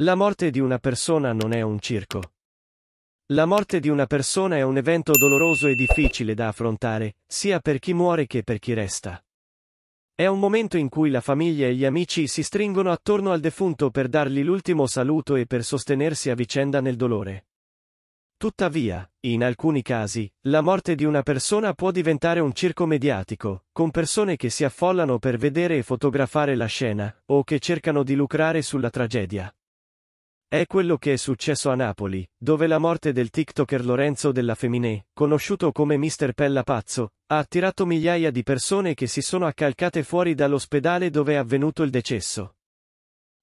La morte di una persona non è un circo. La morte di una persona è un evento doloroso e difficile da affrontare, sia per chi muore che per chi resta. È un momento in cui la famiglia e gli amici si stringono attorno al defunto per dargli l'ultimo saluto e per sostenersi a vicenda nel dolore. Tuttavia, in alcuni casi, la morte di una persona può diventare un circo mediatico, con persone che si affollano per vedere e fotografare la scena, o che cercano di lucrare sulla tragedia. È quello che è successo a Napoli, dove la morte del TikToker Lorenzo della Feminé, conosciuto come Mr. Pella Pazzo, ha attirato migliaia di persone che si sono accalcate fuori dall'ospedale dove è avvenuto il decesso.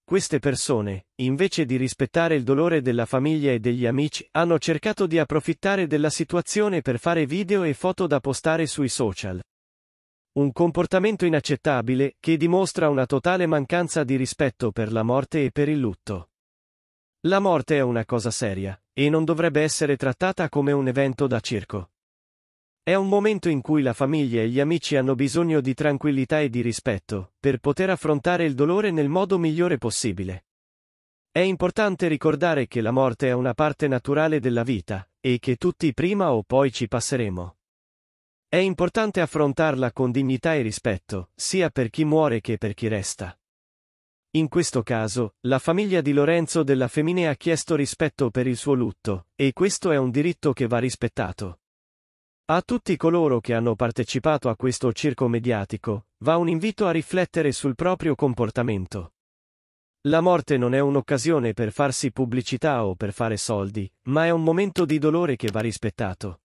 Queste persone, invece di rispettare il dolore della famiglia e degli amici, hanno cercato di approfittare della situazione per fare video e foto da postare sui social. Un comportamento inaccettabile che dimostra una totale mancanza di rispetto per la morte e per il lutto. La morte è una cosa seria, e non dovrebbe essere trattata come un evento da circo. È un momento in cui la famiglia e gli amici hanno bisogno di tranquillità e di rispetto, per poter affrontare il dolore nel modo migliore possibile. È importante ricordare che la morte è una parte naturale della vita, e che tutti prima o poi ci passeremo. È importante affrontarla con dignità e rispetto, sia per chi muore che per chi resta. In questo caso, la famiglia di Lorenzo della Femine ha chiesto rispetto per il suo lutto, e questo è un diritto che va rispettato. A tutti coloro che hanno partecipato a questo circo mediatico, va un invito a riflettere sul proprio comportamento. La morte non è un'occasione per farsi pubblicità o per fare soldi, ma è un momento di dolore che va rispettato.